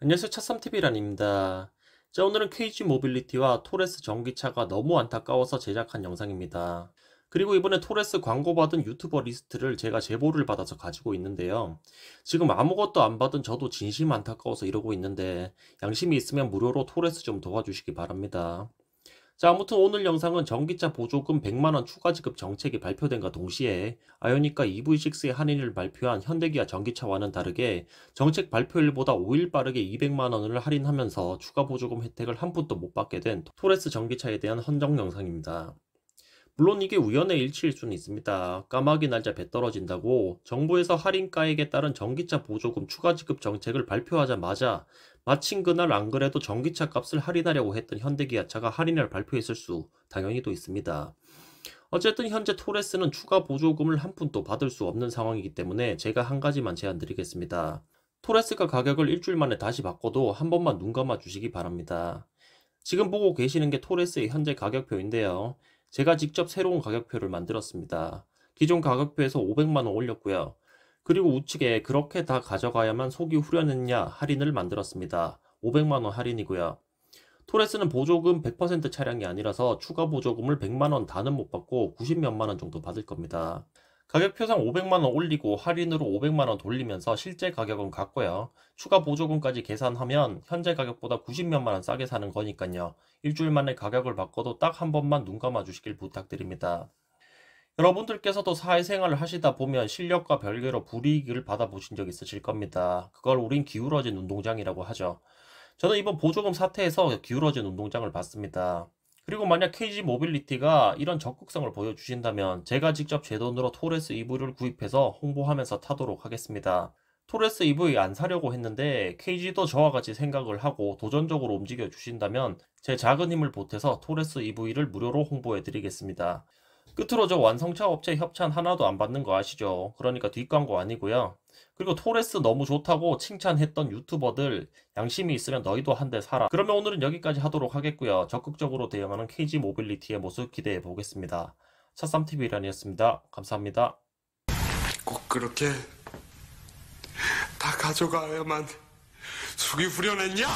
안녕하세요 차썸TV란입니다. 자 오늘은 KG 모빌리티와 토레스 전기차가 너무 안타까워서 제작한 영상입니다. 그리고 이번에 토레스 광고받은 유튜버 리스트를 제가 제보를 받아서 가지고 있는데요. 지금 아무것도 안 받은 저도 진심 안타까워서 이러고 있는데 양심이 있으면 무료로 토레스 좀 도와주시기 바랍니다. 자 아무튼 오늘 영상은 전기차 보조금 100만원 추가 지급 정책이 발표된과 동시에 아이오닉과 EV6의 할인을 발표한 현대기아 전기차와는 다르게 정책 발표일보다 5일 빠르게 200만원을 할인하면서 추가 보조금 혜택을 한 푼도 못 받게 된 토레스 전기차에 대한 헌정 영상입니다. 물론 이게 우연의 일치일 수는 있습니다. 까마귀 날짜 배 떨어진다고 정부에서 할인가액에 따른 전기차 보조금 추가 지급 정책을 발표하자마자 마침 그날 안 그래도 전기차 값을 할인하려고 했던 현대기아차가 할인을 발표했을 수 당연히 도 있습니다. 어쨌든 현재 토레스는 추가 보조금을 한 푼도 받을 수 없는 상황이기 때문에 제가 한 가지만 제안 드리겠습니다. 토레스가 가격을 일주일 만에 다시 바꿔도 한 번만 눈 감아 주시기 바랍니다. 지금 보고 계시는 게 토레스의 현재 가격표인데요. 제가 직접 새로운 가격표를 만들었습니다. 기존 가격표에서 500만원 올렸고요. 그리고 우측에 그렇게 다 가져가야만 속이 후련했냐 할인을 만들었습니다. 500만원 할인이고요. 토레스는 보조금 100% 차량이 아니라서 추가 보조금을 100만원 다는 못 받고 90몇만원 정도 받을 겁니다. 가격표상 500만원 올리고 할인으로 500만원 돌리면서 실제 가격은 같고요. 추가 보조금까지 계산하면 현재 가격보다 90몇만원 싸게 사는 거니까요. 일주일 만에 가격을 바꿔도 딱 한 번만 눈 감아 주시길 부탁드립니다. 여러분들께서도 사회생활을 하시다 보면 실력과 별개로 불이익을 받아보신 적 있으실 겁니다. 그걸 우린 기울어진 운동장이라고 하죠. 저는 이번 보조금 사태에서 기울어진 운동장을 봤습니다. 그리고 만약 KG 모빌리티가 이런 적극성을 보여주신다면 제가 직접 제 돈으로 토레스 EV를 구입해서 홍보하면서 타도록 하겠습니다. 토레스 EV 안 사려고 했는데 KG도 저와 같이 생각을 하고 도전적으로 움직여 주신다면 제 작은 힘을 보태서 토레스 EV를 무료로 홍보해 드리겠습니다. 끝으로 저 완성차 업체 협찬 하나도 안 받는 거 아시죠? 그러니까 뒷광고 아니고요. 그리고 토레스 너무 좋다고 칭찬했던 유튜버들 양심이 있으면 너희도 한 대 사라. 그러면 오늘은 여기까지 하도록 하겠고요. 적극적으로 대응하는 KG 모빌리티의 모습 기대해 보겠습니다. 차쌈TV 란이었습니다 감사합니다. 꼭 그렇게 다 가져가야만 속이 후련했냐?